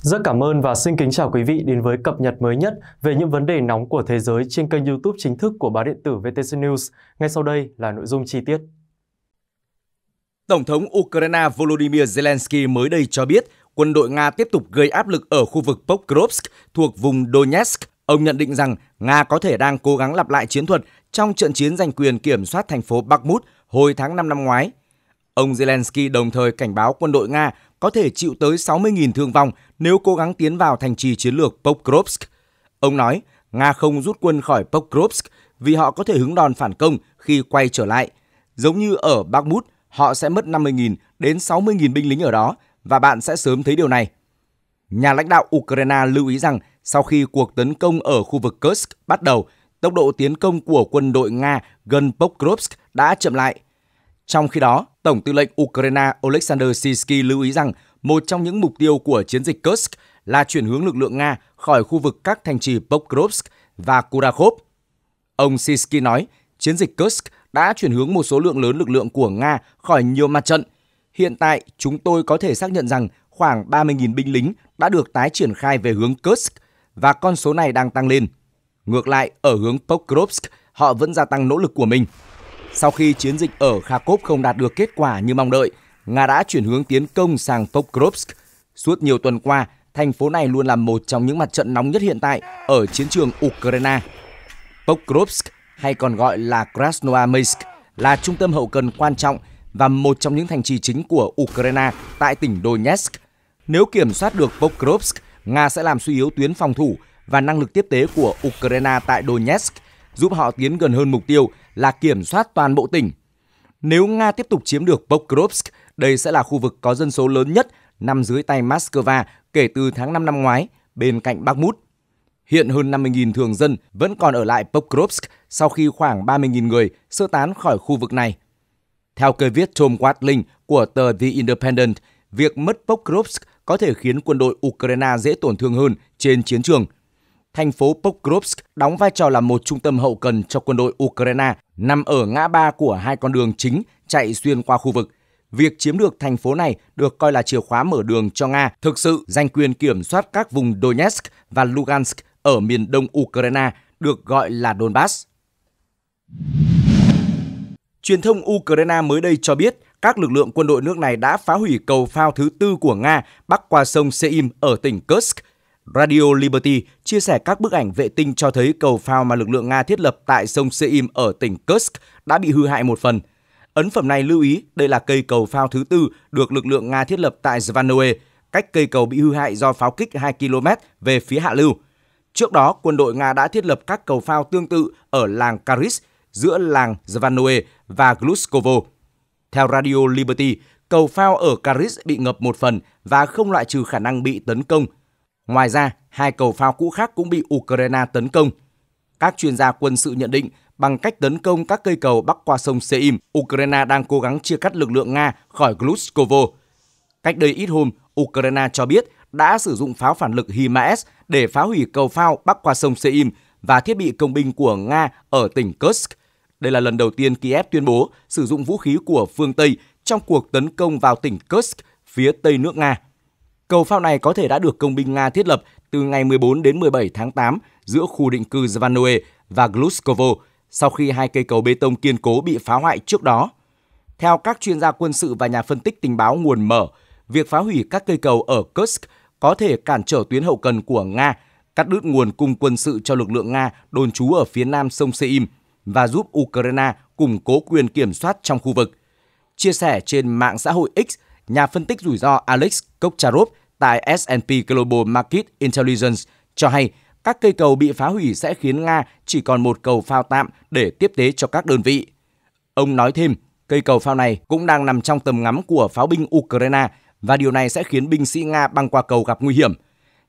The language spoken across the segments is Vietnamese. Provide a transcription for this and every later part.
Rất cảm ơn và xin kính chào quý vị đến với cập nhật mới nhất về những vấn đề nóng của thế giới trên kênh YouTube chính thức của báo điện tử VTC News. Ngay sau đây là nội dung chi tiết. Tổng thống Ukraine Volodymyr Zelensky mới đây cho biết quân đội Nga tiếp tục gây áp lực ở khu vực Pokrovsk thuộc vùng Donetsk. Ông nhận định rằng Nga có thể đang cố gắng lặp lại chiến thuật trong trận chiến giành quyền kiểm soát thành phố Bakhmut hồi tháng 5 năm ngoái. Ông Zelensky đồng thời cảnh báo quân đội Nga có thể chịu tới 60.000 thương vong nếu cố gắng tiến vào thành trì chiến lược Pokrovsk. Ông nói, Nga không rút quân khỏi Pokrovsk vì họ có thể hứng đòn phản công khi quay trở lại. Giống như ở Bakhmut, họ sẽ mất 50.000 đến 60.000 binh lính ở đó và bạn sẽ sớm thấy điều này. Nhà lãnh đạo Ukraine lưu ý rằng sau khi cuộc tấn công ở khu vực Kursk bắt đầu, tốc độ tiến công của quân đội Nga gần Pokrovsk đã chậm lại – trong khi đó, Tổng tư lệnh Ukraine Oleksandr Sisky lưu ý rằng một trong những mục tiêu của chiến dịch Kursk là chuyển hướng lực lượng Nga khỏi khu vực các thành trì Pokrovsk và Kurakhov. Ông Sisky nói, chiến dịch Kursk đã chuyển hướng một số lượng lớn lực lượng của Nga khỏi nhiều mặt trận. Hiện tại, chúng tôi có thể xác nhận rằng khoảng 30.000 binh lính đã được tái triển khai về hướng Kursk và con số này đang tăng lên. Ngược lại, ở hướng Pokrovsk, họ vẫn gia tăng nỗ lực của mình. Sau khi chiến dịch ở Kharkov không đạt được kết quả như mong đợi, Nga đã chuyển hướng tiến công sang Pokrovsk. Suốt nhiều tuần qua, thành phố này luôn là một trong những mặt trận nóng nhất hiện tại ở chiến trường Ukraine. Pokrovsk hay còn gọi là Krasnoarmeysk là trung tâm hậu cần quan trọng và một trong những thành trì chính của Ukraine tại tỉnh Donetsk. Nếu kiểm soát được Pokrovsk, Nga sẽ làm suy yếu tuyến phòng thủ và năng lực tiếp tế của Ukraine tại Donetsk, giúp họ tiến gần hơn mục tiêu là kiểm soát toàn bộ tỉnh. Nếu Nga tiếp tục chiếm được Pokrovsk, đây sẽ là khu vực có dân số lớn nhất nằm dưới tay Moscow kể từ tháng 5 năm ngoái, bên cạnh Bakhmut. Hiện hơn 50.000 thường dân vẫn còn ở lại Pokrovsk sau khi khoảng 30.000 người sơ tán khỏi khu vực này. Theo cây viết Tom Watling của tờ The Independent, việc mất Pokrovsk có thể khiến quân đội Ukraine dễ tổn thương hơn trên chiến trường. Thành phố Pokrovsk đóng vai trò là một trung tâm hậu cần cho quân đội Ukraine nằm ở ngã ba của hai con đường chính chạy xuyên qua khu vực. Việc chiếm được thành phố này được coi là chìa khóa mở đường cho Nga thực sự giành quyền kiểm soát các vùng Donetsk và Lugansk ở miền đông Ukraine được gọi là Donbass. Truyền thông Ukraine mới đây cho biết các lực lượng quân đội nước này đã phá hủy cầu phao thứ tư của Nga bắc qua sông Seim ở tỉnh Kursk Radio Liberty chia sẻ các bức ảnh vệ tinh cho thấy cầu phao mà lực lượng Nga thiết lập tại sông Seim ở tỉnh Kursk đã bị hư hại một phần. Ấn phẩm này lưu ý đây là cây cầu phao thứ tư được lực lượng Nga thiết lập tại Zvanoe, cách cây cầu bị hư hại do pháo kích 2 km về phía hạ lưu. Trước đó, quân đội Nga đã thiết lập các cầu phao tương tự ở làng Karis, giữa làng Zvanoe và Gluskovo. Theo Radio Liberty, cầu phao ở Karis bị ngập một phần và không loại trừ khả năng bị tấn công Ngoài ra, hai cầu phao cũ khác cũng bị Ukraine tấn công. Các chuyên gia quân sự nhận định, bằng cách tấn công các cây cầu bắc qua sông Seim, Ukraine đang cố gắng chia cắt lực lượng Nga khỏi Gluskovo. Cách đây ít hôm, Ukraine cho biết đã sử dụng pháo phản lực HIMARS để phá hủy cầu phao bắc qua sông Seim và thiết bị công binh của Nga ở tỉnh Kursk. Đây là lần đầu tiên Kiev tuyên bố sử dụng vũ khí của phương Tây trong cuộc tấn công vào tỉnh Kursk phía tây nước Nga Cầu phao này có thể đã được công binh Nga thiết lập từ ngày 14 đến 17 tháng 8 giữa khu định cư Zvanoe và Gluskovo sau khi hai cây cầu bê tông kiên cố bị phá hoại trước đó. Theo các chuyên gia quân sự và nhà phân tích tình báo nguồn mở, việc phá hủy các cây cầu ở Kursk có thể cản trở tuyến hậu cần của Nga, cắt đứt nguồn cung quân sự cho lực lượng Nga đồn trú ở phía nam sông Seim và giúp Ukraine củng cố quyền kiểm soát trong khu vực. Chia sẻ trên mạng xã hội X, nhà phân tích rủi ro Alex Kokcharov tại S&P Global Market Intelligence cho hay các cây cầu bị phá hủy sẽ khiến Nga chỉ còn một cầu phao tạm để tiếp tế cho các đơn vị. Ông nói thêm, cây cầu phao này cũng đang nằm trong tầm ngắm của pháo binh Ukraine và điều này sẽ khiến binh sĩ Nga băng qua cầu gặp nguy hiểm.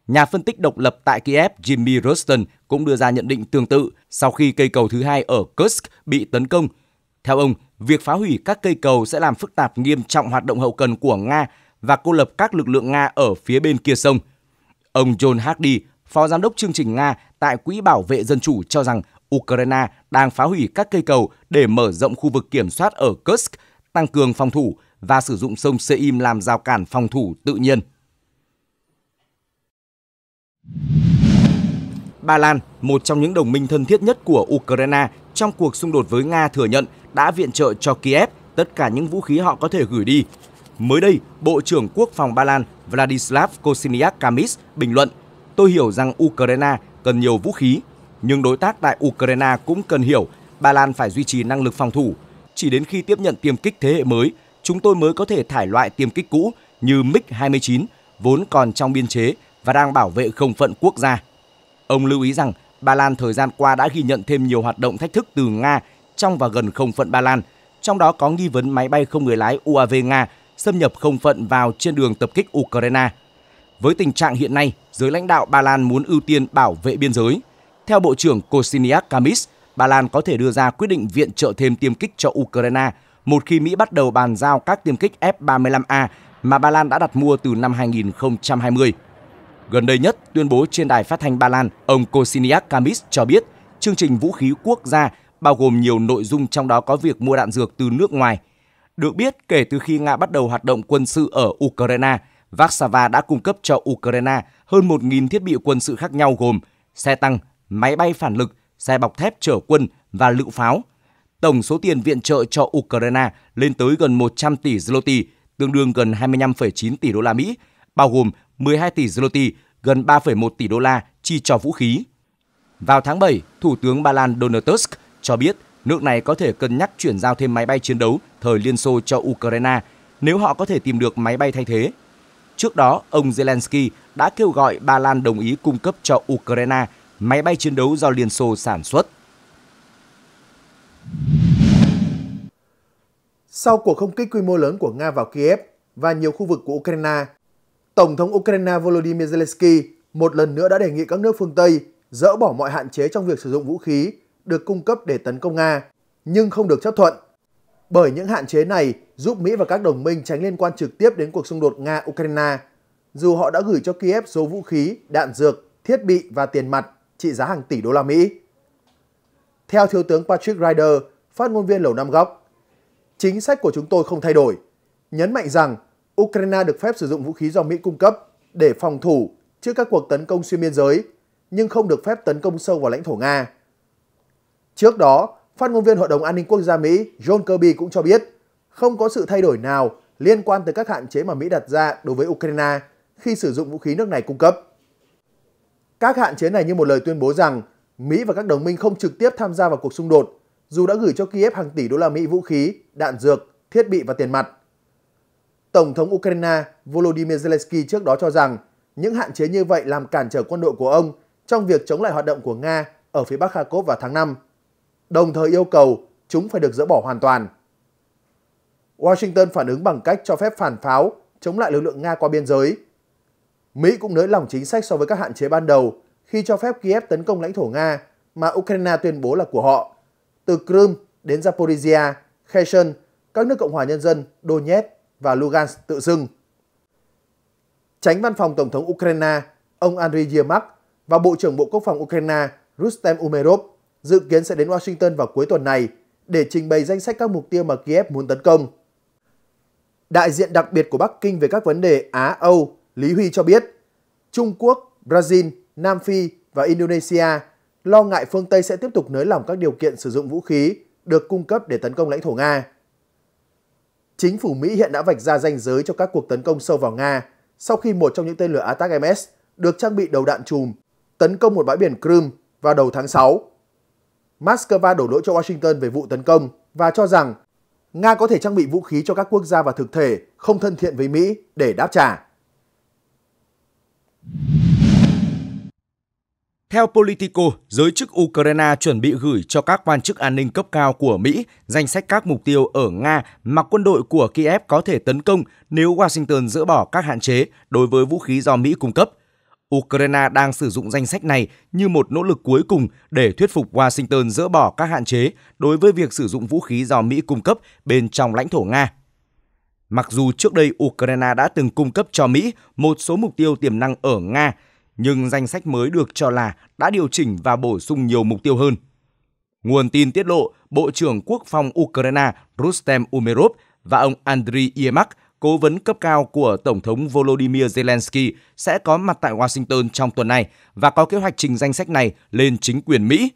Nhà phân tích độc lập tại Kiev Jimmy Ruston cũng đưa ra nhận định tương tự sau khi cây cầu thứ hai ở Kursk bị tấn công theo ông, việc phá hủy các cây cầu sẽ làm phức tạp nghiêm trọng hoạt động hậu cần của Nga và cô lập các lực lượng Nga ở phía bên kia sông. Ông John Hardy, phó giám đốc chương trình Nga tại Quỹ Bảo vệ Dân chủ cho rằng Ukraine đang phá hủy các cây cầu để mở rộng khu vực kiểm soát ở Kursk, tăng cường phòng thủ và sử dụng sông Seim làm rào cản phòng thủ tự nhiên. Ba Lan, một trong những đồng minh thân thiết nhất của Ukraine trong cuộc xung đột với Nga thừa nhận – đã viện trợ cho Kiev tất cả những vũ khí họ có thể gửi đi. Mới đây, Bộ trưởng Quốc phòng Ba Lan Vladislav Kosiniak Kamis bình luận Tôi hiểu rằng Ukraine cần nhiều vũ khí, nhưng đối tác tại Ukraine cũng cần hiểu Ba Lan phải duy trì năng lực phòng thủ. Chỉ đến khi tiếp nhận tiêm kích thế hệ mới, chúng tôi mới có thể thải loại tiêm kích cũ như MiG-29 vốn còn trong biên chế và đang bảo vệ không phận quốc gia. Ông lưu ý rằng Ba Lan thời gian qua đã ghi nhận thêm nhiều hoạt động thách thức từ Nga trong và gần không phận Ba Lan, trong đó có nghi vấn máy bay không người lái UAV Nga xâm nhập không phận vào trên đường tập kích Ukraine. Với tình trạng hiện nay, giới lãnh đạo Ba Lan muốn ưu tiên bảo vệ biên giới. Theo Bộ trưởng Kosiniak Kamis, Ba Lan có thể đưa ra quyết định viện trợ thêm tiêm kích cho Ukraine một khi Mỹ bắt đầu bàn giao các tiêm kích F-35A mà Ba Lan đã đặt mua từ năm 2020. Gần đây nhất, tuyên bố trên đài phát thanh Ba Lan, ông Kosiniak Kamis cho biết chương trình vũ khí quốc gia bao gồm nhiều nội dung trong đó có việc mua đạn dược từ nước ngoài. Được biết, kể từ khi Nga bắt đầu hoạt động quân sự ở Ukraine, Varsava đã cung cấp cho Ukraine hơn 1.000 thiết bị quân sự khác nhau gồm xe tăng, máy bay phản lực, xe bọc thép chở quân và lựu pháo. Tổng số tiền viện trợ cho Ukraine lên tới gần 100 tỷ zloty, tương đương gần 25,9 tỷ đô la Mỹ, bao gồm 12 tỷ zloty, gần 3,1 tỷ đô la chi cho vũ khí. Vào tháng 7, Thủ tướng Ba Lan Donald Tusk cho biết nước này có thể cân nhắc chuyển giao thêm máy bay chiến đấu thời Liên Xô cho Ukraine nếu họ có thể tìm được máy bay thay thế. Trước đó, ông Zelensky đã kêu gọi Ba Lan đồng ý cung cấp cho Ukraine máy bay chiến đấu do Liên Xô sản xuất. Sau cuộc không kích quy mô lớn của Nga vào Kiev và nhiều khu vực của Ukraine, Tổng thống Ukraine Volodymyr Zelensky một lần nữa đã đề nghị các nước phương Tây dỡ bỏ mọi hạn chế trong việc sử dụng vũ khí được cung cấp để tấn công Nga, nhưng không được chấp thuận. Bởi những hạn chế này giúp Mỹ và các đồng minh tránh liên quan trực tiếp đến cuộc xung đột Nga-Ukraine, dù họ đã gửi cho Kiev số vũ khí, đạn dược, thiết bị và tiền mặt trị giá hàng tỷ đô la Mỹ. Theo Thiếu tướng Patrick Ryder, phát ngôn viên Lầu Năm Góc, chính sách của chúng tôi không thay đổi, nhấn mạnh rằng Ukraine được phép sử dụng vũ khí do Mỹ cung cấp để phòng thủ trước các cuộc tấn công xuyên biên giới, nhưng không được phép tấn công sâu vào lãnh thổ Nga. Trước đó, phát ngôn viên Hội đồng An ninh Quốc gia Mỹ John Kirby cũng cho biết không có sự thay đổi nào liên quan tới các hạn chế mà Mỹ đặt ra đối với Ukraine khi sử dụng vũ khí nước này cung cấp. Các hạn chế này như một lời tuyên bố rằng Mỹ và các đồng minh không trực tiếp tham gia vào cuộc xung đột, dù đã gửi cho Kiev hàng tỷ đô la Mỹ vũ khí, đạn dược, thiết bị và tiền mặt. Tổng thống Ukraine Volodymyr Zelensky trước đó cho rằng những hạn chế như vậy làm cản trở quân đội của ông trong việc chống lại hoạt động của Nga ở phía Bắc Kharkov vào tháng 5 đồng thời yêu cầu chúng phải được dỡ bỏ hoàn toàn. Washington phản ứng bằng cách cho phép phản pháo chống lại lực lượng Nga qua biên giới. Mỹ cũng nới lỏng chính sách so với các hạn chế ban đầu khi cho phép Kiev tấn công lãnh thổ Nga mà Ukraine tuyên bố là của họ, từ Crimea đến Zaporizhia, Kherson, các nước Cộng hòa Nhân dân, Donetsk và Lugansk tự xưng. Tránh văn phòng Tổng thống Ukraine, ông Andriy Yermak và Bộ trưởng Bộ Quốc phòng Ukraine Rustem Umerov dự kiến sẽ đến Washington vào cuối tuần này để trình bày danh sách các mục tiêu mà Kiev muốn tấn công. Đại diện đặc biệt của Bắc Kinh về các vấn đề Á-Âu Lý Huy cho biết, Trung Quốc, Brazil, Nam Phi và Indonesia lo ngại phương Tây sẽ tiếp tục nới lỏng các điều kiện sử dụng vũ khí được cung cấp để tấn công lãnh thổ Nga. Chính phủ Mỹ hiện đã vạch ra ranh giới cho các cuộc tấn công sâu vào Nga sau khi một trong những tên lửa Attack MS được trang bị đầu đạn chùm tấn công một bãi biển Crimea vào đầu tháng 6. Moscow đổ lỗi cho Washington về vụ tấn công và cho rằng Nga có thể trang bị vũ khí cho các quốc gia và thực thể không thân thiện với Mỹ để đáp trả. Theo Politico, giới chức Ukraine chuẩn bị gửi cho các quan chức an ninh cấp cao của Mỹ danh sách các mục tiêu ở Nga mà quân đội của Kiev có thể tấn công nếu Washington dỡ bỏ các hạn chế đối với vũ khí do Mỹ cung cấp. Ukraine đang sử dụng danh sách này như một nỗ lực cuối cùng để thuyết phục Washington dỡ bỏ các hạn chế đối với việc sử dụng vũ khí do Mỹ cung cấp bên trong lãnh thổ Nga. Mặc dù trước đây Ukraine đã từng cung cấp cho Mỹ một số mục tiêu tiềm năng ở Nga, nhưng danh sách mới được cho là đã điều chỉnh và bổ sung nhiều mục tiêu hơn. Nguồn tin tiết lộ, Bộ trưởng Quốc phòng Ukraine Rustem Umerov và ông Andriy Yemak cố vấn cấp cao của Tổng thống Volodymyr Zelensky sẽ có mặt tại Washington trong tuần này và có kế hoạch trình danh sách này lên chính quyền Mỹ.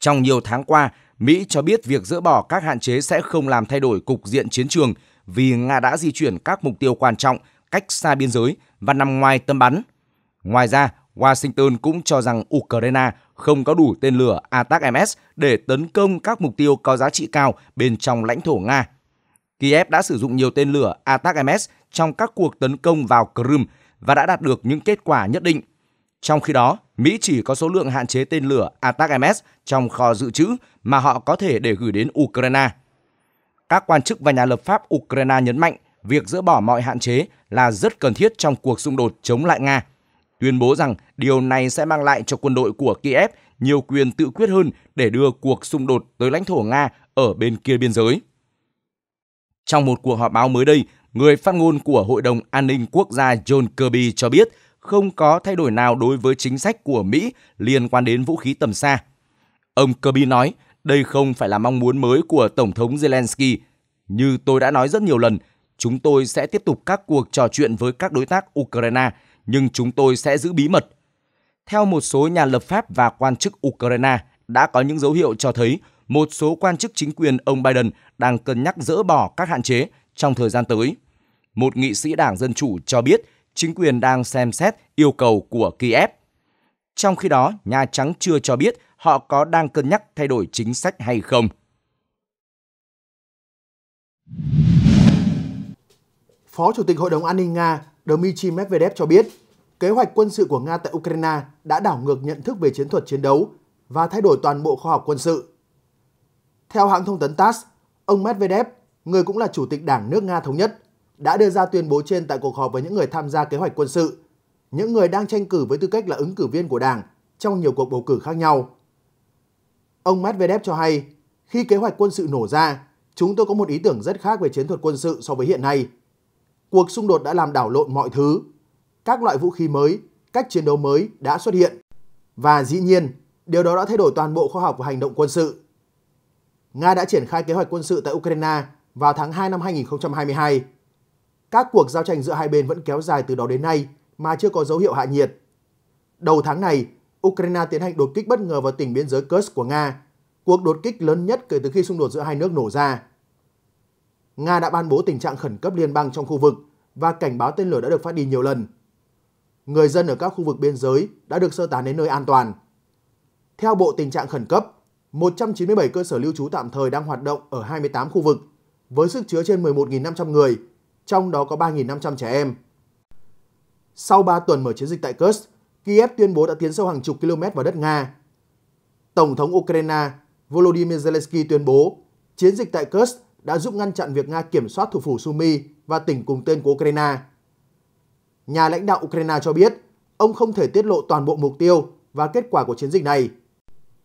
Trong nhiều tháng qua, Mỹ cho biết việc dỡ bỏ các hạn chế sẽ không làm thay đổi cục diện chiến trường vì Nga đã di chuyển các mục tiêu quan trọng cách xa biên giới và nằm ngoài tầm bắn. Ngoài ra, Washington cũng cho rằng Ukraine không có đủ tên lửa ATACMS để tấn công các mục tiêu có giá trị cao bên trong lãnh thổ Nga. Kiev đã sử dụng nhiều tên lửa Atak-MS trong các cuộc tấn công vào Crimea và đã đạt được những kết quả nhất định. Trong khi đó, Mỹ chỉ có số lượng hạn chế tên lửa Atak-MS trong kho dự trữ mà họ có thể để gửi đến Ukraine. Các quan chức và nhà lập pháp Ukraine nhấn mạnh việc dỡ bỏ mọi hạn chế là rất cần thiết trong cuộc xung đột chống lại Nga, tuyên bố rằng điều này sẽ mang lại cho quân đội của Kiev nhiều quyền tự quyết hơn để đưa cuộc xung đột tới lãnh thổ Nga ở bên kia biên giới. Trong một cuộc họp báo mới đây, người phát ngôn của Hội đồng An ninh Quốc gia John Kirby cho biết không có thay đổi nào đối với chính sách của Mỹ liên quan đến vũ khí tầm xa. Ông Kirby nói, đây không phải là mong muốn mới của Tổng thống Zelensky. Như tôi đã nói rất nhiều lần, chúng tôi sẽ tiếp tục các cuộc trò chuyện với các đối tác Ukraine, nhưng chúng tôi sẽ giữ bí mật. Theo một số nhà lập pháp và quan chức Ukraine, đã có những dấu hiệu cho thấy một số quan chức chính quyền ông Biden đang cân nhắc dỡ bỏ các hạn chế trong thời gian tới. Một nghị sĩ đảng Dân Chủ cho biết chính quyền đang xem xét yêu cầu của Kiev. Trong khi đó, Nhà Trắng chưa cho biết họ có đang cân nhắc thay đổi chính sách hay không. Phó Chủ tịch Hội đồng An ninh Nga Dmitry Medvedev cho biết kế hoạch quân sự của Nga tại Ukraine đã đảo ngược nhận thức về chiến thuật chiến đấu và thay đổi toàn bộ khoa học quân sự. Theo hãng thông tấn TASS, ông Medvedev, người cũng là chủ tịch Đảng nước Nga thống nhất, đã đưa ra tuyên bố trên tại cuộc họp với những người tham gia kế hoạch quân sự, những người đang tranh cử với tư cách là ứng cử viên của Đảng trong nhiều cuộc bầu cử khác nhau. Ông Medvedev cho hay, khi kế hoạch quân sự nổ ra, chúng tôi có một ý tưởng rất khác về chiến thuật quân sự so với hiện nay. Cuộc xung đột đã làm đảo lộn mọi thứ. Các loại vũ khí mới, cách chiến đấu mới đã xuất hiện. Và dĩ nhiên, điều đó đã thay đổi toàn bộ khoa học và hành động quân sự. Nga đã triển khai kế hoạch quân sự tại Ukraine vào tháng 2 năm 2022. Các cuộc giao tranh giữa hai bên vẫn kéo dài từ đó đến nay mà chưa có dấu hiệu hạ nhiệt. Đầu tháng này, Ukraine tiến hành đột kích bất ngờ vào tỉnh biên giới Kursk của Nga, cuộc đột kích lớn nhất kể từ khi xung đột giữa hai nước nổ ra. Nga đã ban bố tình trạng khẩn cấp liên bang trong khu vực và cảnh báo tên lửa đã được phát đi nhiều lần. Người dân ở các khu vực biên giới đã được sơ tán đến nơi an toàn. Theo Bộ Tình trạng Khẩn cấp, 197 cơ sở lưu trú tạm thời đang hoạt động ở 28 khu vực, với sức chứa trên 11.500 người, trong đó có 3.500 trẻ em. Sau 3 tuần mở chiến dịch tại Kursk, Kiev tuyên bố đã tiến sâu hàng chục km vào đất Nga. Tổng thống Ukraine Volodymyr Zelensky tuyên bố chiến dịch tại Kursk đã giúp ngăn chặn việc Nga kiểm soát thủ phủ Sumy và tỉnh cùng tên của Ukraine. Nhà lãnh đạo Ukraine cho biết ông không thể tiết lộ toàn bộ mục tiêu và kết quả của chiến dịch này –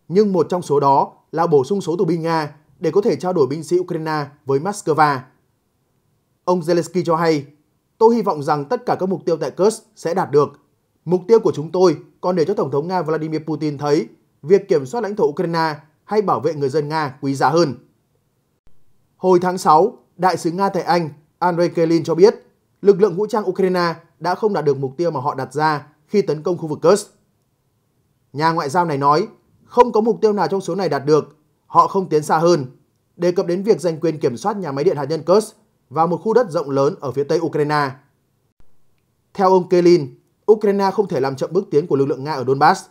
nhưng một trong số đó là bổ sung số tù binh Nga để có thể trao đổi binh sĩ Ukraine với Moscow. Ông Zelensky cho hay, tôi hy vọng rằng tất cả các mục tiêu tại Kursk sẽ đạt được. Mục tiêu của chúng tôi còn để cho Tổng thống Nga Vladimir Putin thấy việc kiểm soát lãnh thổ Ukraine hay bảo vệ người dân Nga quý giá hơn. Hồi tháng 6, Đại sứ Nga tại Anh Andrei Kelin cho biết lực lượng vũ trang Ukraine đã không đạt được mục tiêu mà họ đặt ra khi tấn công khu vực Kursk. Nhà ngoại giao này nói không có mục tiêu nào trong số này đạt được, họ không tiến xa hơn. Đề cập đến việc giành quyền kiểm soát nhà máy điện hạt nhân Kursk và một khu đất rộng lớn ở phía tây Ukraine. Theo ông Kelin, Ukraine không thể làm chậm bước tiến của lực lượng Nga ở Donbass.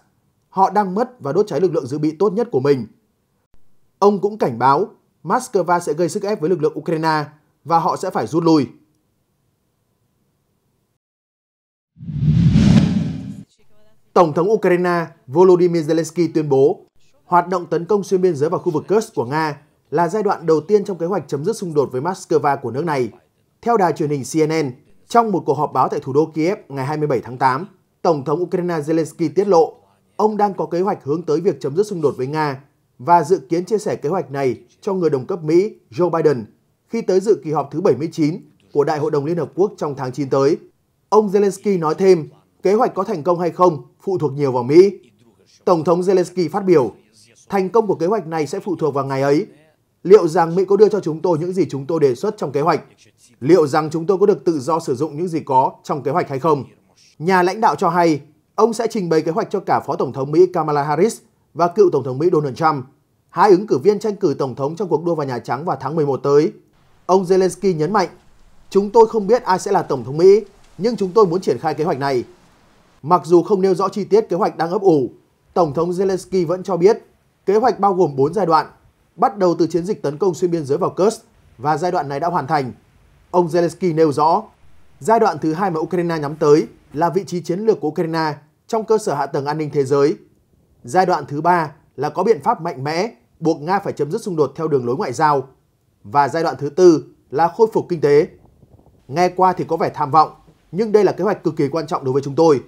Họ đang mất và đốt cháy lực lượng dự bị tốt nhất của mình. Ông cũng cảnh báo Moscow sẽ gây sức ép với lực lượng Ukraine và họ sẽ phải rút lui. Tổng thống Ukraine Volodymyr Zelensky tuyên bố hoạt động tấn công xuyên biên giới vào khu vực Kursk của Nga là giai đoạn đầu tiên trong kế hoạch chấm dứt xung đột với Moscow của nước này. Theo đài truyền hình CNN, trong một cuộc họp báo tại thủ đô Kiev ngày 27 tháng 8, Tổng thống Ukraine Zelensky tiết lộ ông đang có kế hoạch hướng tới việc chấm dứt xung đột với Nga và dự kiến chia sẻ kế hoạch này cho người đồng cấp Mỹ Joe Biden khi tới dự kỳ họp thứ 79 của Đại hội đồng Liên Hợp Quốc trong tháng 9 tới. Ông Zelensky nói thêm, kế hoạch có thành công hay không phụ thuộc nhiều vào Mỹ. Tổng thống Zelensky phát biểu, thành công của kế hoạch này sẽ phụ thuộc vào ngày ấy. Liệu rằng Mỹ có đưa cho chúng tôi những gì chúng tôi đề xuất trong kế hoạch? Liệu rằng chúng tôi có được tự do sử dụng những gì có trong kế hoạch hay không? Nhà lãnh đạo cho hay, ông sẽ trình bày kế hoạch cho cả Phó Tổng thống Mỹ Kamala Harris và cựu Tổng thống Mỹ Donald Trump, hai ứng cử viên tranh cử Tổng thống trong cuộc đua vào Nhà Trắng vào tháng 11 tới. Ông Zelensky nhấn mạnh, chúng tôi không biết ai sẽ là Tổng thống Mỹ, nhưng chúng tôi muốn triển khai kế hoạch này. Mặc dù không nêu rõ chi tiết kế hoạch đang ấp ủ, Tổng thống Zelensky vẫn cho biết kế hoạch bao gồm 4 giai đoạn, bắt đầu từ chiến dịch tấn công xuyên biên giới vào Kursk và giai đoạn này đã hoàn thành. Ông Zelensky nêu rõ, giai đoạn thứ hai mà Ukraine nhắm tới là vị trí chiến lược của Ukraine trong cơ sở hạ tầng an ninh thế giới. Giai đoạn thứ ba là có biện pháp mạnh mẽ buộc Nga phải chấm dứt xung đột theo đường lối ngoại giao. Và giai đoạn thứ tư là khôi phục kinh tế. Nghe qua thì có vẻ tham vọng, nhưng đây là kế hoạch cực kỳ quan trọng đối với chúng tôi.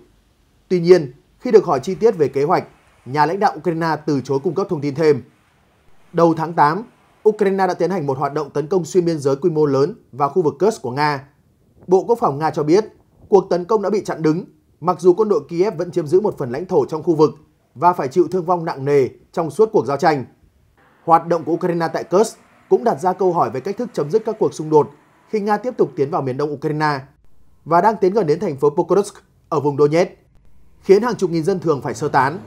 Tuy nhiên, khi được hỏi chi tiết về kế hoạch, nhà lãnh đạo Ukraine từ chối cung cấp thông tin thêm. Đầu tháng 8, Ukraine đã tiến hành một hoạt động tấn công xuyên biên giới quy mô lớn vào khu vực Kursk của Nga. Bộ Quốc phòng Nga cho biết, cuộc tấn công đã bị chặn đứng, mặc dù quân đội Kiev vẫn chiếm giữ một phần lãnh thổ trong khu vực và phải chịu thương vong nặng nề trong suốt cuộc giao tranh. Hoạt động của Ukraine tại Kursk cũng đặt ra câu hỏi về cách thức chấm dứt các cuộc xung đột khi Nga tiếp tục tiến vào miền đông Ukraine và đang tiến gần đến thành phố Pokrovsk ở vùng Donetsk khiến hàng chục nghìn dân thường phải sơ tán.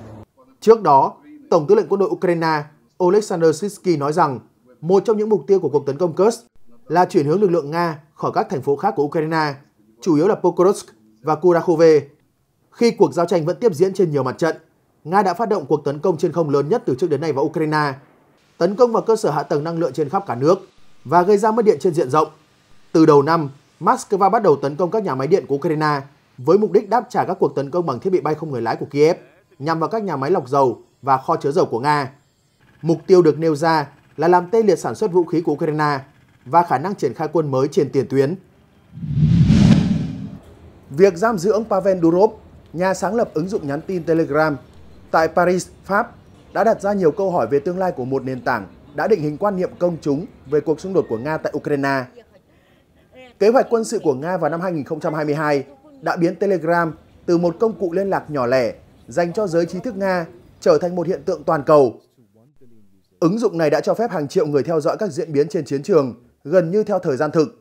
Trước đó, Tổng tư lệnh quân đội Ukraine Oleksandr Sitsky nói rằng một trong những mục tiêu của cuộc tấn công Kursk là chuyển hướng lực lượng Nga khỏi các thành phố khác của Ukraine, chủ yếu là Pokrovsk và Kurakhove. Khi cuộc giao tranh vẫn tiếp diễn trên nhiều mặt trận, Nga đã phát động cuộc tấn công trên không lớn nhất từ trước đến nay vào Ukraine, tấn công vào cơ sở hạ tầng năng lượng trên khắp cả nước và gây ra mất điện trên diện rộng. Từ đầu năm, Moscow bắt đầu tấn công các nhà máy điện của Ukraine với mục đích đáp trả các cuộc tấn công bằng thiết bị bay không người lái của Kiev nhằm vào các nhà máy lọc dầu và kho chứa dầu của Nga. Mục tiêu được nêu ra là làm tê liệt sản xuất vũ khí của Ukraine và khả năng triển khai quân mới trên tiền tuyến. Việc giam giữ ông Pavel Durov, nhà sáng lập ứng dụng nhắn tin Telegram tại Paris, Pháp đã đặt ra nhiều câu hỏi về tương lai của một nền tảng đã định hình quan niệm công chúng về cuộc xung đột của Nga tại Ukraine. Kế hoạch quân sự của Nga vào năm 2022 đã biến Telegram từ một công cụ liên lạc nhỏ lẻ dành cho giới trí thức Nga trở thành một hiện tượng toàn cầu. Ứng dụng này đã cho phép hàng triệu người theo dõi các diễn biến trên chiến trường gần như theo thời gian thực,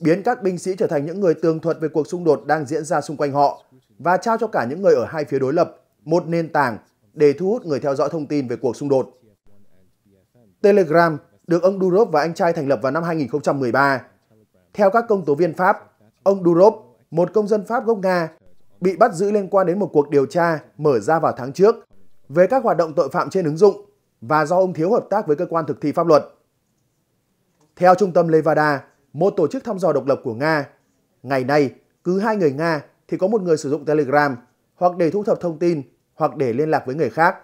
biến các binh sĩ trở thành những người tường thuật về cuộc xung đột đang diễn ra xung quanh họ và trao cho cả những người ở hai phía đối lập một nền tảng để thu hút người theo dõi thông tin về cuộc xung đột. Telegram được ông Durov và anh trai thành lập vào năm 2013. Theo các công tố viên Pháp, ông Durov một công dân Pháp gốc Nga, bị bắt giữ liên quan đến một cuộc điều tra mở ra vào tháng trước về các hoạt động tội phạm trên ứng dụng và do ông thiếu hợp tác với cơ quan thực thi pháp luật. Theo Trung tâm Levada, một tổ chức thăm dò độc lập của Nga, ngày nay cứ hai người Nga thì có một người sử dụng Telegram hoặc để thu thập thông tin hoặc để liên lạc với người khác,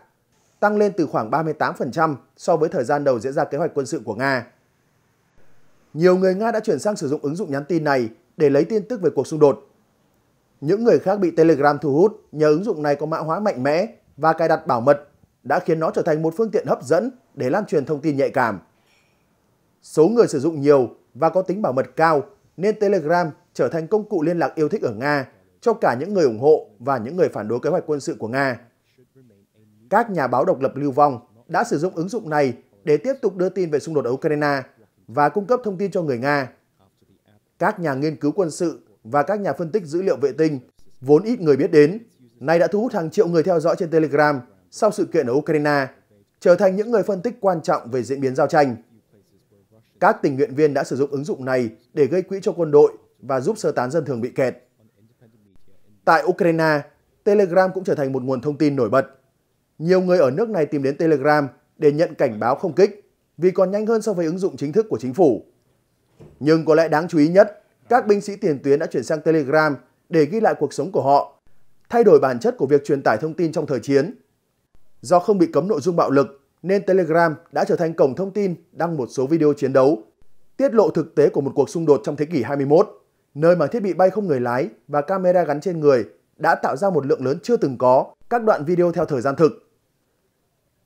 tăng lên từ khoảng 38% so với thời gian đầu diễn ra kế hoạch quân sự của Nga. Nhiều người Nga đã chuyển sang sử dụng ứng dụng nhắn tin này để lấy tin tức về cuộc xung đột. Những người khác bị Telegram thu hút nhờ ứng dụng này có mã hóa mạnh mẽ và cài đặt bảo mật đã khiến nó trở thành một phương tiện hấp dẫn để lan truyền thông tin nhạy cảm. Số người sử dụng nhiều và có tính bảo mật cao nên Telegram trở thành công cụ liên lạc yêu thích ở Nga cho cả những người ủng hộ và những người phản đối kế hoạch quân sự của Nga. Các nhà báo độc lập lưu vong đã sử dụng ứng dụng này để tiếp tục đưa tin về xung đột ở Ukraine và cung cấp thông tin cho người Nga các nhà nghiên cứu quân sự và các nhà phân tích dữ liệu vệ tinh vốn ít người biết đến, nay đã thu hút hàng triệu người theo dõi trên Telegram sau sự kiện ở Ukraine, trở thành những người phân tích quan trọng về diễn biến giao tranh. Các tình nguyện viên đã sử dụng ứng dụng này để gây quỹ cho quân đội và giúp sơ tán dân thường bị kẹt. Tại Ukraine, Telegram cũng trở thành một nguồn thông tin nổi bật. Nhiều người ở nước này tìm đến Telegram để nhận cảnh báo không kích vì còn nhanh hơn so với ứng dụng chính thức của chính phủ. Nhưng có lẽ đáng chú ý nhất, các binh sĩ tiền tuyến đã chuyển sang Telegram để ghi lại cuộc sống của họ, thay đổi bản chất của việc truyền tải thông tin trong thời chiến. Do không bị cấm nội dung bạo lực, nên Telegram đã trở thành cổng thông tin đăng một số video chiến đấu, tiết lộ thực tế của một cuộc xung đột trong thế kỷ 21, nơi mà thiết bị bay không người lái và camera gắn trên người đã tạo ra một lượng lớn chưa từng có các đoạn video theo thời gian thực.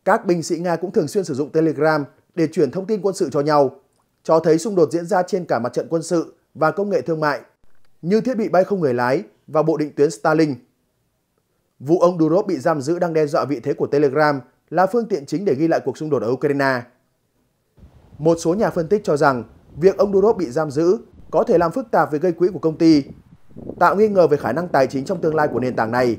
Các binh sĩ Nga cũng thường xuyên sử dụng Telegram để chuyển thông tin quân sự cho nhau cho thấy xung đột diễn ra trên cả mặt trận quân sự và công nghệ thương mại, như thiết bị bay không người lái và bộ định tuyến Starlink. Vụ ông Durov bị giam giữ đang đe dọa vị thế của Telegram là phương tiện chính để ghi lại cuộc xung đột ở Ukraine. Một số nhà phân tích cho rằng việc ông Durov bị giam giữ có thể làm phức tạp về gây quỹ của công ty, tạo nghi ngờ về khả năng tài chính trong tương lai của nền tảng này.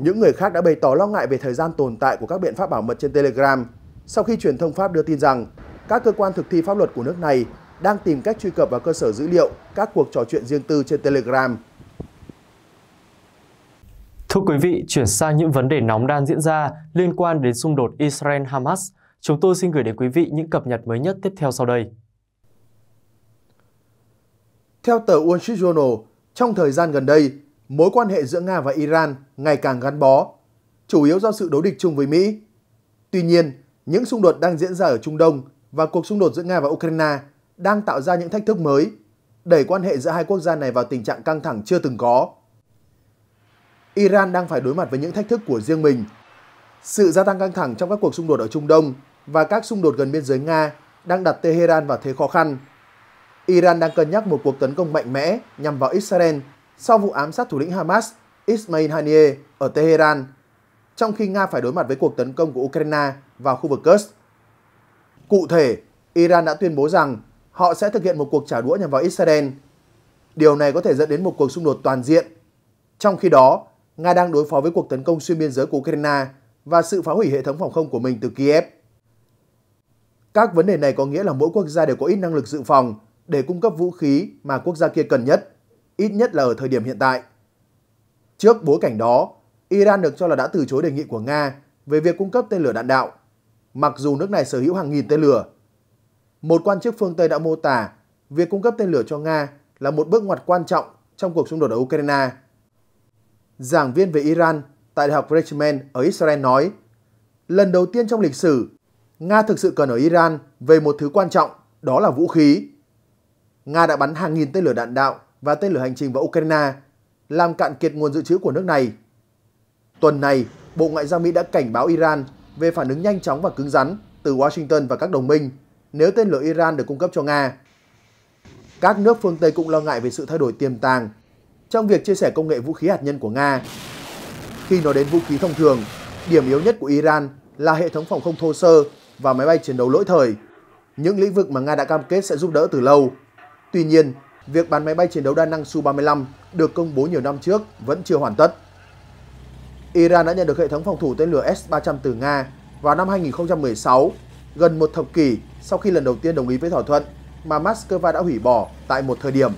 Những người khác đã bày tỏ lo ngại về thời gian tồn tại của các biện pháp bảo mật trên Telegram sau khi truyền thông Pháp đưa tin rằng các cơ quan thực thi pháp luật của nước này đang tìm cách truy cập vào cơ sở dữ liệu các cuộc trò chuyện riêng tư trên Telegram. Thưa quý vị, chuyển sang những vấn đề nóng đang diễn ra liên quan đến xung đột Israel-Hamas, chúng tôi xin gửi đến quý vị những cập nhật mới nhất tiếp theo sau đây. Theo tờ Wall Street Journal, trong thời gian gần đây, mối quan hệ giữa Nga và Iran ngày càng gắn bó, chủ yếu do sự đối địch chung với Mỹ. Tuy nhiên, những xung đột đang diễn ra ở Trung Đông và cuộc xung đột giữa Nga và Ukraine đang tạo ra những thách thức mới, đẩy quan hệ giữa hai quốc gia này vào tình trạng căng thẳng chưa từng có. Iran đang phải đối mặt với những thách thức của riêng mình. Sự gia tăng căng thẳng trong các cuộc xung đột ở Trung Đông và các xung đột gần biên giới Nga đang đặt Tehran vào thế khó khăn. Iran đang cân nhắc một cuộc tấn công mạnh mẽ nhằm vào Israel sau vụ ám sát thủ lĩnh Hamas Ismail Haniyeh ở Tehran, trong khi Nga phải đối mặt với cuộc tấn công của Ukraine vào khu vực Kursk. Cụ thể, Iran đã tuyên bố rằng họ sẽ thực hiện một cuộc trả đũa nhằm vào Israel. Điều này có thể dẫn đến một cuộc xung đột toàn diện. Trong khi đó, Nga đang đối phó với cuộc tấn công xuyên biên giới của Ukraine và sự phá hủy hệ thống phòng không của mình từ Kiev. Các vấn đề này có nghĩa là mỗi quốc gia đều có ít năng lực dự phòng để cung cấp vũ khí mà quốc gia kia cần nhất, ít nhất là ở thời điểm hiện tại. Trước bối cảnh đó, Iran được cho là đã từ chối đề nghị của Nga về việc cung cấp tên lửa đạn đạo mặc dù nước này sở hữu hàng nghìn tên lửa. Một quan chức phương Tây đã mô tả việc cung cấp tên lửa cho Nga là một bước ngoặt quan trọng trong cuộc xung đột ở Ukraine. Giảng viên về Iran tại Đại học Richmond ở Israel nói, lần đầu tiên trong lịch sử, Nga thực sự cần ở Iran về một thứ quan trọng, đó là vũ khí. Nga đã bắn hàng nghìn tên lửa đạn đạo và tên lửa hành trình vào Ukraine, làm cạn kiệt nguồn dự trữ của nước này. Tuần này, Bộ Ngoại giao Mỹ đã cảnh báo Iran về phản ứng nhanh chóng và cứng rắn từ Washington và các đồng minh nếu tên lửa Iran được cung cấp cho Nga. Các nước phương Tây cũng lo ngại về sự thay đổi tiềm tàng trong việc chia sẻ công nghệ vũ khí hạt nhân của Nga. Khi nói đến vũ khí thông thường, điểm yếu nhất của Iran là hệ thống phòng không thô sơ và máy bay chiến đấu lỗi thời, những lĩnh vực mà Nga đã cam kết sẽ giúp đỡ từ lâu. Tuy nhiên, việc bán máy bay chiến đấu đa năng Su-35 được công bố nhiều năm trước vẫn chưa hoàn tất. Iran đã nhận được hệ thống phòng thủ tên lửa S-300 từ Nga vào năm 2016, gần một thập kỷ sau khi lần đầu tiên đồng ý với thỏa thuận mà Moscow đã hủy bỏ tại một thời điểm.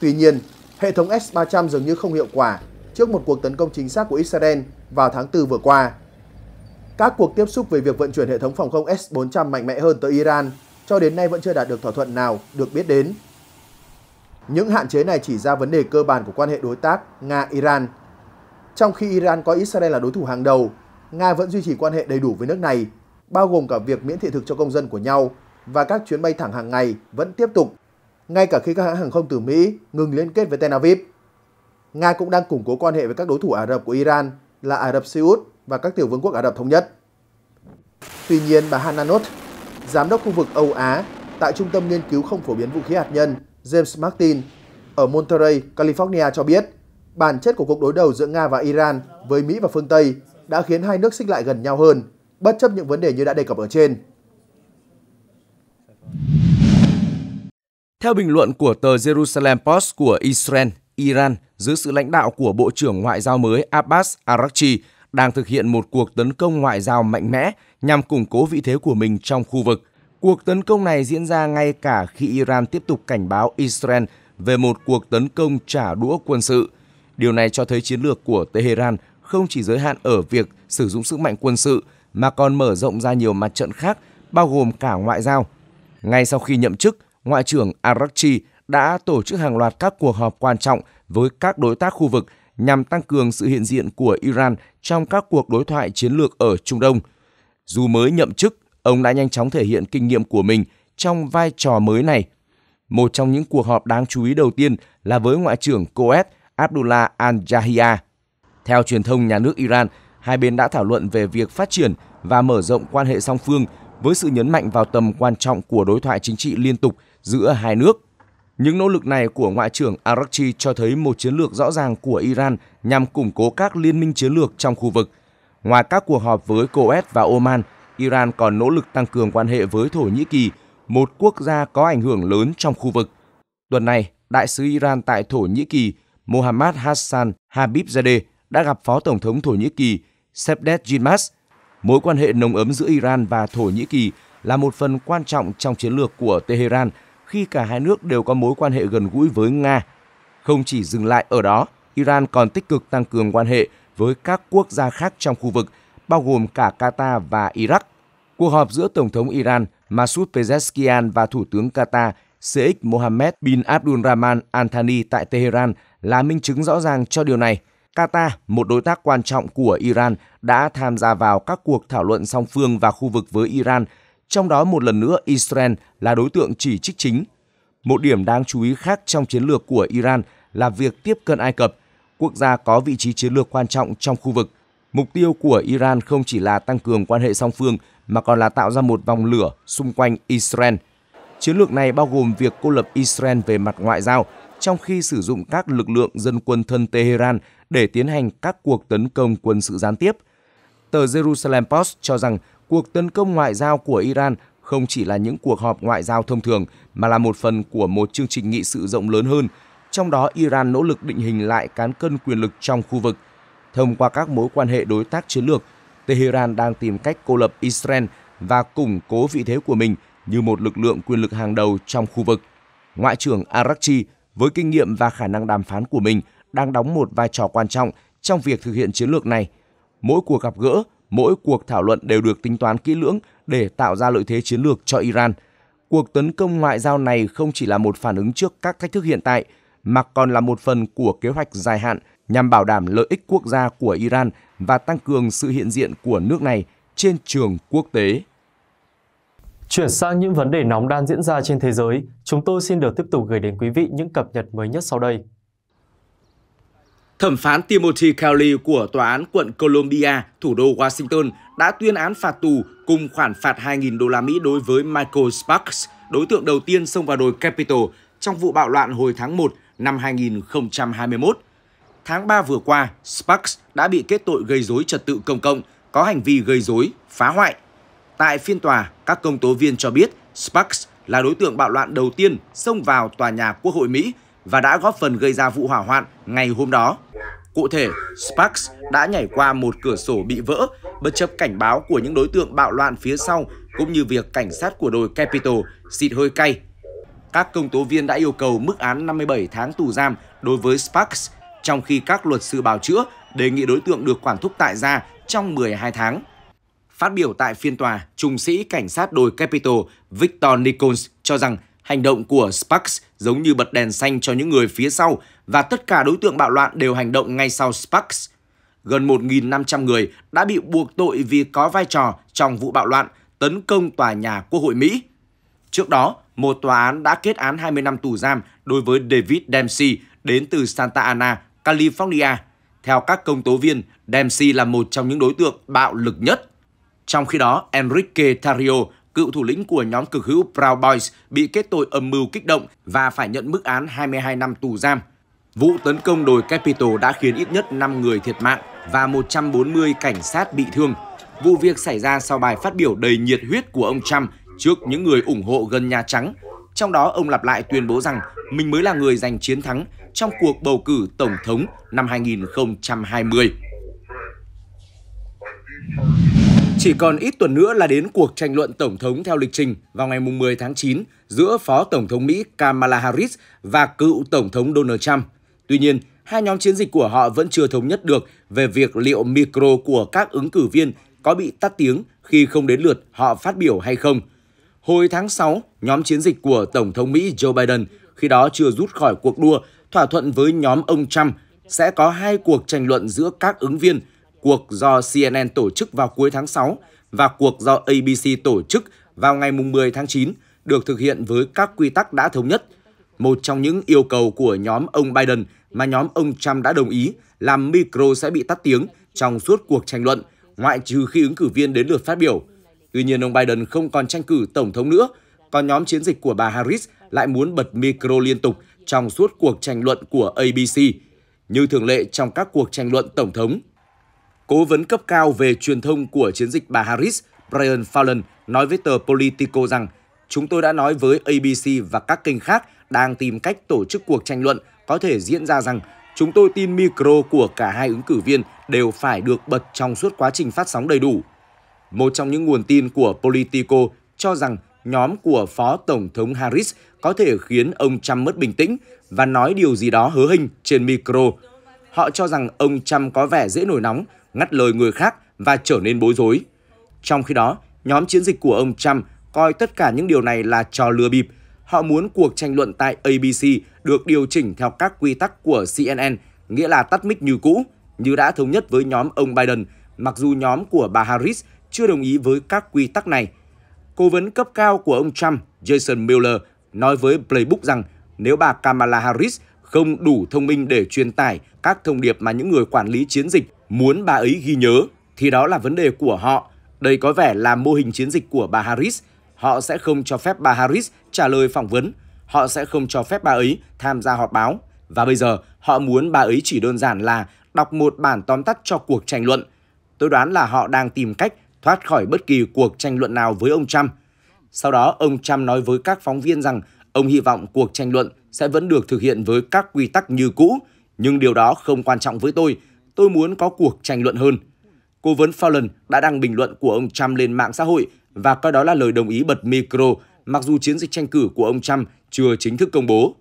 Tuy nhiên, hệ thống S-300 dường như không hiệu quả trước một cuộc tấn công chính xác của Israel vào tháng 4 vừa qua. Các cuộc tiếp xúc về việc vận chuyển hệ thống phòng không S-400 mạnh mẽ hơn tới Iran cho đến nay vẫn chưa đạt được thỏa thuận nào được biết đến. Những hạn chế này chỉ ra vấn đề cơ bản của quan hệ đối tác Nga-Iran trong khi Iran coi Israel là đối thủ hàng đầu, Nga vẫn duy trì quan hệ đầy đủ với nước này, bao gồm cả việc miễn thị thực cho công dân của nhau và các chuyến bay thẳng hàng ngày vẫn tiếp tục, ngay cả khi các hãng hàng không từ Mỹ ngừng liên kết với Tel Aviv. Nga cũng đang củng cố quan hệ với các đối thủ Ả Rập của Iran là Ả Rập Xê Út và các tiểu vương quốc Ả Rập Thống Nhất. Tuy nhiên, bà Hannah Nott, giám đốc khu vực Âu Á tại Trung tâm Nghiên cứu Không Phổ biến Vũ khí Hạt nhân James Martin ở Monterey, California cho biết, bản chất của cuộc đối đầu giữa Nga và Iran với Mỹ và phương Tây đã khiến hai nước xích lại gần nhau hơn, bất chấp những vấn đề như đã đề cập ở trên. Theo bình luận của tờ Jerusalem Post của Israel, Iran dưới sự lãnh đạo của Bộ trưởng Ngoại giao mới Abbas Araghchi đang thực hiện một cuộc tấn công ngoại giao mạnh mẽ nhằm củng cố vị thế của mình trong khu vực. Cuộc tấn công này diễn ra ngay cả khi Iran tiếp tục cảnh báo Israel về một cuộc tấn công trả đũa quân sự Điều này cho thấy chiến lược của Tehran không chỉ giới hạn ở việc sử dụng sức mạnh quân sự mà còn mở rộng ra nhiều mặt trận khác, bao gồm cả ngoại giao. Ngay sau khi nhậm chức, Ngoại trưởng Arakchi đã tổ chức hàng loạt các cuộc họp quan trọng với các đối tác khu vực nhằm tăng cường sự hiện diện của Iran trong các cuộc đối thoại chiến lược ở Trung Đông. Dù mới nhậm chức, ông đã nhanh chóng thể hiện kinh nghiệm của mình trong vai trò mới này. Một trong những cuộc họp đáng chú ý đầu tiên là với Ngoại trưởng Coet Abdullah al-Jahia. Theo truyền thông nhà nước Iran, hai bên đã thảo luận về việc phát triển và mở rộng quan hệ song phương với sự nhấn mạnh vào tầm quan trọng của đối thoại chính trị liên tục giữa hai nước. Những nỗ lực này của Ngoại trưởng Arakchi cho thấy một chiến lược rõ ràng của Iran nhằm củng cố các liên minh chiến lược trong khu vực. Ngoài các cuộc họp với Coes và Oman, Iran còn nỗ lực tăng cường quan hệ với Thổ Nhĩ Kỳ, một quốc gia có ảnh hưởng lớn trong khu vực. Tuần này, đại sứ Iran tại Thổ Nhĩ Kỳ Mohammad Hassan Habibzadeh đã gặp Phó Tổng thống Thổ Nhĩ Kỳ Sebdet Yilmaz. Mối quan hệ nồng ấm giữa Iran và Thổ Nhĩ Kỳ là một phần quan trọng trong chiến lược của Tehran khi cả hai nước đều có mối quan hệ gần gũi với Nga. Không chỉ dừng lại ở đó, Iran còn tích cực tăng cường quan hệ với các quốc gia khác trong khu vực, bao gồm cả Qatar và Iraq. Cuộc họp giữa Tổng thống Iran Masoud Pezeshkian và Thủ tướng Qatar Sheikh Mohammed bin Abdul Rahman Al Thani tại Tehran là minh chứng rõ ràng cho điều này. Qatar, một đối tác quan trọng của Iran, đã tham gia vào các cuộc thảo luận song phương và khu vực với Iran, trong đó một lần nữa Israel là đối tượng chỉ trích chính. Một điểm đáng chú ý khác trong chiến lược của Iran là việc tiếp cận Ai Cập, quốc gia có vị trí chiến lược quan trọng trong khu vực. Mục tiêu của Iran không chỉ là tăng cường quan hệ song phương mà còn là tạo ra một vòng lửa xung quanh Israel – Chiến lược này bao gồm việc cô lập Israel về mặt ngoại giao, trong khi sử dụng các lực lượng dân quân thân Tehran để tiến hành các cuộc tấn công quân sự gián tiếp. Tờ Jerusalem Post cho rằng cuộc tấn công ngoại giao của Iran không chỉ là những cuộc họp ngoại giao thông thường mà là một phần của một chương trình nghị sự rộng lớn hơn, trong đó Iran nỗ lực định hình lại cán cân quyền lực trong khu vực. Thông qua các mối quan hệ đối tác chiến lược, Tehran đang tìm cách cô lập Israel và củng cố vị thế của mình – như một lực lượng quyền lực hàng đầu trong khu vực. Ngoại trưởng Arachi với kinh nghiệm và khả năng đàm phán của mình đang đóng một vai trò quan trọng trong việc thực hiện chiến lược này. Mỗi cuộc gặp gỡ, mỗi cuộc thảo luận đều được tính toán kỹ lưỡng để tạo ra lợi thế chiến lược cho Iran. Cuộc tấn công ngoại giao này không chỉ là một phản ứng trước các thách thức hiện tại, mà còn là một phần của kế hoạch dài hạn nhằm bảo đảm lợi ích quốc gia của Iran và tăng cường sự hiện diện của nước này trên trường quốc tế. Chuyển sang những vấn đề nóng đang diễn ra trên thế giới, chúng tôi xin được tiếp tục gửi đến quý vị những cập nhật mới nhất sau đây. Thẩm phán Timothy Kelly của Tòa án quận Columbia, thủ đô Washington đã tuyên án phạt tù cùng khoản phạt 2.000 đô la Mỹ đối với Michael Sparks, đối tượng đầu tiên xông vào đồi Capitol trong vụ bạo loạn hồi tháng 1 năm 2021. Tháng 3 vừa qua, Sparks đã bị kết tội gây rối trật tự công cộng, có hành vi gây rối, phá hoại Tại phiên tòa, các công tố viên cho biết Sparks là đối tượng bạo loạn đầu tiên xông vào tòa nhà Quốc hội Mỹ và đã góp phần gây ra vụ hỏa hoạn ngày hôm đó. Cụ thể, Sparks đã nhảy qua một cửa sổ bị vỡ, bất chấp cảnh báo của những đối tượng bạo loạn phía sau cũng như việc cảnh sát của đồi Capitol xịt hơi cay. Các công tố viên đã yêu cầu mức án 57 tháng tù giam đối với Sparks, trong khi các luật sư bào chữa đề nghị đối tượng được quản thúc tại gia trong 12 tháng. Phát biểu tại phiên tòa, trung sĩ cảnh sát đồi Capitol Victor Nichols cho rằng hành động của Sparks giống như bật đèn xanh cho những người phía sau và tất cả đối tượng bạo loạn đều hành động ngay sau Sparks. Gần 1.500 người đã bị buộc tội vì có vai trò trong vụ bạo loạn tấn công tòa nhà Quốc hội Mỹ. Trước đó, một tòa án đã kết án 20 năm tù giam đối với David Dempsey đến từ Santa Ana, California. Theo các công tố viên, Dempsey là một trong những đối tượng bạo lực nhất trong khi đó, Enrique Tarrio, cựu thủ lĩnh của nhóm cực hữu Proud Boys, bị kết tội âm mưu kích động và phải nhận mức án 22 năm tù giam. Vụ tấn công đồi Capitol đã khiến ít nhất 5 người thiệt mạng và 140 cảnh sát bị thương. Vụ việc xảy ra sau bài phát biểu đầy nhiệt huyết của ông Trump trước những người ủng hộ gần Nhà Trắng. Trong đó, ông lặp lại tuyên bố rằng mình mới là người giành chiến thắng trong cuộc bầu cử Tổng thống năm 2020. Chỉ còn ít tuần nữa là đến cuộc tranh luận tổng thống theo lịch trình vào ngày 10 tháng 9 giữa Phó Tổng thống Mỹ Kamala Harris và cựu Tổng thống Donald Trump. Tuy nhiên, hai nhóm chiến dịch của họ vẫn chưa thống nhất được về việc liệu micro của các ứng cử viên có bị tắt tiếng khi không đến lượt họ phát biểu hay không. Hồi tháng 6, nhóm chiến dịch của Tổng thống Mỹ Joe Biden khi đó chưa rút khỏi cuộc đua, thỏa thuận với nhóm ông Trump sẽ có hai cuộc tranh luận giữa các ứng viên – cuộc do CNN tổ chức vào cuối tháng 6 và cuộc do ABC tổ chức vào ngày 10 tháng 9 được thực hiện với các quy tắc đã thống nhất. Một trong những yêu cầu của nhóm ông Biden mà nhóm ông Trump đã đồng ý là micro sẽ bị tắt tiếng trong suốt cuộc tranh luận, ngoại trừ khi ứng cử viên đến lượt phát biểu. Tuy nhiên, ông Biden không còn tranh cử tổng thống nữa, còn nhóm chiến dịch của bà Harris lại muốn bật micro liên tục trong suốt cuộc tranh luận của ABC, như thường lệ trong các cuộc tranh luận tổng thống. Cố vấn cấp cao về truyền thông của chiến dịch bà Harris, Brian Fallon, nói với tờ Politico rằng Chúng tôi đã nói với ABC và các kênh khác đang tìm cách tổ chức cuộc tranh luận có thể diễn ra rằng chúng tôi tin micro của cả hai ứng cử viên đều phải được bật trong suốt quá trình phát sóng đầy đủ. Một trong những nguồn tin của Politico cho rằng nhóm của Phó Tổng thống Harris có thể khiến ông Trump mất bình tĩnh và nói điều gì đó hứa hình trên micro họ cho rằng ông Trump có vẻ dễ nổi nóng, ngắt lời người khác và trở nên bối rối. Trong khi đó, nhóm chiến dịch của ông Trump coi tất cả những điều này là trò lừa bịp. Họ muốn cuộc tranh luận tại ABC được điều chỉnh theo các quy tắc của CNN, nghĩa là tắt mic như cũ, như đã thống nhất với nhóm ông Biden, mặc dù nhóm của bà Harris chưa đồng ý với các quy tắc này. Cố vấn cấp cao của ông Trump, Jason Miller, nói với Playbook rằng nếu bà Kamala Harris không đủ thông minh để truyền tải các thông điệp mà những người quản lý chiến dịch muốn bà ấy ghi nhớ thì đó là vấn đề của họ. Đây có vẻ là mô hình chiến dịch của bà Harris. Họ sẽ không cho phép bà Harris trả lời phỏng vấn. Họ sẽ không cho phép bà ấy tham gia họp báo. Và bây giờ, họ muốn bà ấy chỉ đơn giản là đọc một bản tóm tắt cho cuộc tranh luận. Tôi đoán là họ đang tìm cách thoát khỏi bất kỳ cuộc tranh luận nào với ông Trump. Sau đó, ông Trump nói với các phóng viên rằng ông hy vọng cuộc tranh luận sẽ vẫn được thực hiện với các quy tắc như cũ, nhưng điều đó không quan trọng với tôi, tôi muốn có cuộc tranh luận hơn. Cố vấn Fallon đã đăng bình luận của ông Trump lên mạng xã hội và coi đó là lời đồng ý bật micro, mặc dù chiến dịch tranh cử của ông Trump chưa chính thức công bố.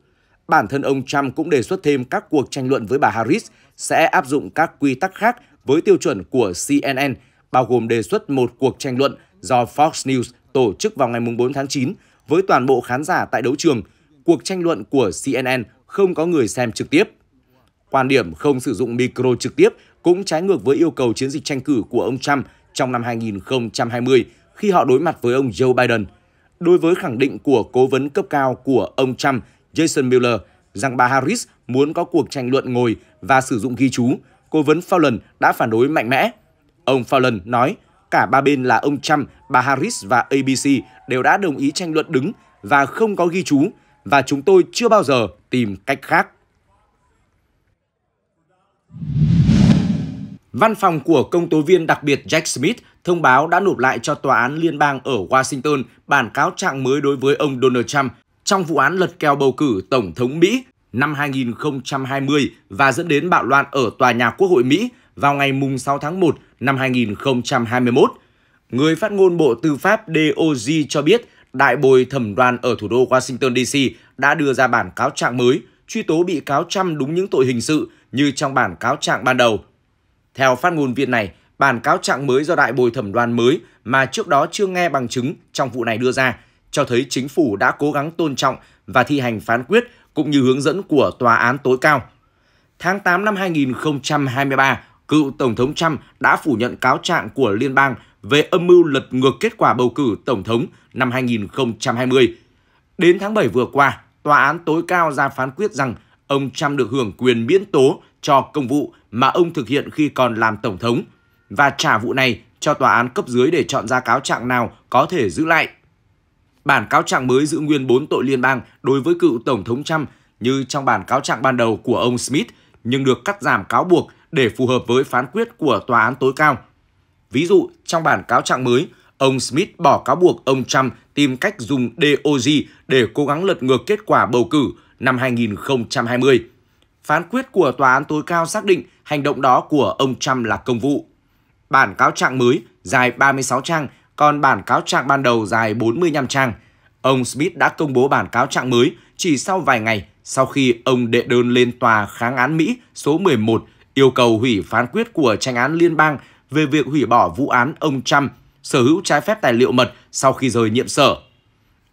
Bản thân ông Trump cũng đề xuất thêm các cuộc tranh luận với bà Harris sẽ áp dụng các quy tắc khác với tiêu chuẩn của CNN, bao gồm đề xuất một cuộc tranh luận do Fox News tổ chức vào ngày 4 tháng 9 với toàn bộ khán giả tại đấu trường – cuộc tranh luận của CNN không có người xem trực tiếp. Quan điểm không sử dụng micro trực tiếp cũng trái ngược với yêu cầu chiến dịch tranh cử của ông Trump trong năm 2020 khi họ đối mặt với ông Joe Biden. Đối với khẳng định của cố vấn cấp cao của ông Trump, Jason Miller, rằng bà Harris muốn có cuộc tranh luận ngồi và sử dụng ghi chú, cố vấn Fallon đã phản đối mạnh mẽ. Ông Fallon nói, cả ba bên là ông Trump, bà Harris và ABC đều đã đồng ý tranh luận đứng và không có ghi chú, và chúng tôi chưa bao giờ tìm cách khác. Văn phòng của công tố viên đặc biệt Jack Smith thông báo đã nộp lại cho tòa án liên bang ở Washington bản cáo trạng mới đối với ông Donald Trump trong vụ án lật kèo bầu cử Tổng thống Mỹ năm 2020 và dẫn đến bạo loạn ở tòa nhà Quốc hội Mỹ vào ngày 6 tháng 1 năm 2021. Người phát ngôn Bộ Tư pháp DOJ cho biết Đại bồi thẩm đoàn ở thủ đô Washington DC đã đưa ra bản cáo trạng mới truy tố bị cáo Trump đúng những tội hình sự như trong bản cáo trạng ban đầu. Theo phát ngôn viên này, bản cáo trạng mới do đại bồi thẩm đoàn mới mà trước đó chưa nghe bằng chứng trong vụ này đưa ra, cho thấy chính phủ đã cố gắng tôn trọng và thi hành phán quyết cũng như hướng dẫn của tòa án tối cao. Tháng 8 năm 2023, cựu Tổng thống Trump đã phủ nhận cáo trạng của liên bang về âm mưu lật ngược kết quả bầu cử Tổng thống năm 2020. Đến tháng 7 vừa qua, Tòa án tối cao ra phán quyết rằng ông Trump được hưởng quyền miễn tố cho công vụ mà ông thực hiện khi còn làm Tổng thống và trả vụ này cho tòa án cấp dưới để chọn ra cáo trạng nào có thể giữ lại. Bản cáo trạng mới giữ nguyên 4 tội liên bang đối với cựu Tổng thống Trump như trong bản cáo trạng ban đầu của ông Smith nhưng được cắt giảm cáo buộc để phù hợp với phán quyết của tòa án tối cao. Ví dụ, trong bản cáo trạng mới, ông Smith bỏ cáo buộc ông Trump tìm cách dùng DOJ để cố gắng lật ngược kết quả bầu cử năm 2020. Phán quyết của Tòa án tối cao xác định hành động đó của ông Trump là công vụ. Bản cáo trạng mới dài 36 trang, còn bản cáo trạng ban đầu dài 45 trang. Ông Smith đã công bố bản cáo trạng mới chỉ sau vài ngày sau khi ông đệ đơn lên tòa kháng án Mỹ số 11 yêu cầu hủy phán quyết của tranh án liên bang về việc hủy bỏ vụ án ông Trump sở hữu trái phép tài liệu mật sau khi rời nhiệm sở.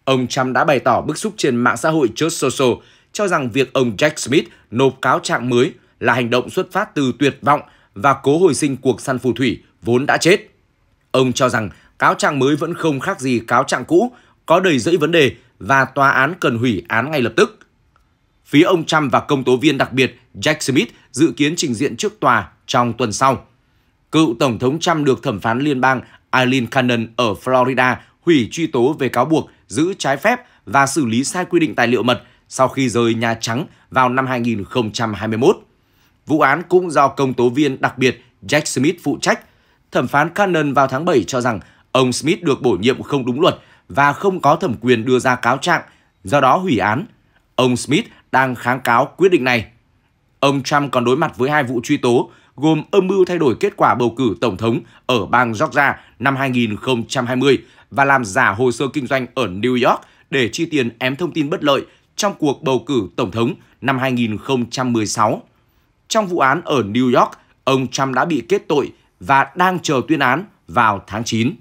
Ông Trump đã bày tỏ bức xúc trên mạng xã hội Just Social cho rằng việc ông Jack Smith nộp cáo trạng mới là hành động xuất phát từ tuyệt vọng và cố hồi sinh cuộc săn phù thủy vốn đã chết. Ông cho rằng cáo trạng mới vẫn không khác gì cáo trạng cũ, có đầy rẫy vấn đề và tòa án cần hủy án ngay lập tức. Phía ông Trump và công tố viên đặc biệt Jack Smith dự kiến trình diện trước tòa trong tuần sau cựu Tổng thống Trump được thẩm phán liên bang Eileen Cannon ở Florida hủy truy tố về cáo buộc giữ trái phép và xử lý sai quy định tài liệu mật sau khi rời Nhà Trắng vào năm 2021. Vụ án cũng do công tố viên đặc biệt Jack Smith phụ trách. Thẩm phán Cannon vào tháng 7 cho rằng ông Smith được bổ nhiệm không đúng luật và không có thẩm quyền đưa ra cáo trạng, do đó hủy án. Ông Smith đang kháng cáo quyết định này. Ông Trump còn đối mặt với hai vụ truy tố gồm âm mưu thay đổi kết quả bầu cử tổng thống ở bang Georgia năm 2020 và làm giả hồ sơ kinh doanh ở New York để chi tiền ém thông tin bất lợi trong cuộc bầu cử tổng thống năm 2016. Trong vụ án ở New York, ông Trump đã bị kết tội và đang chờ tuyên án vào tháng 9.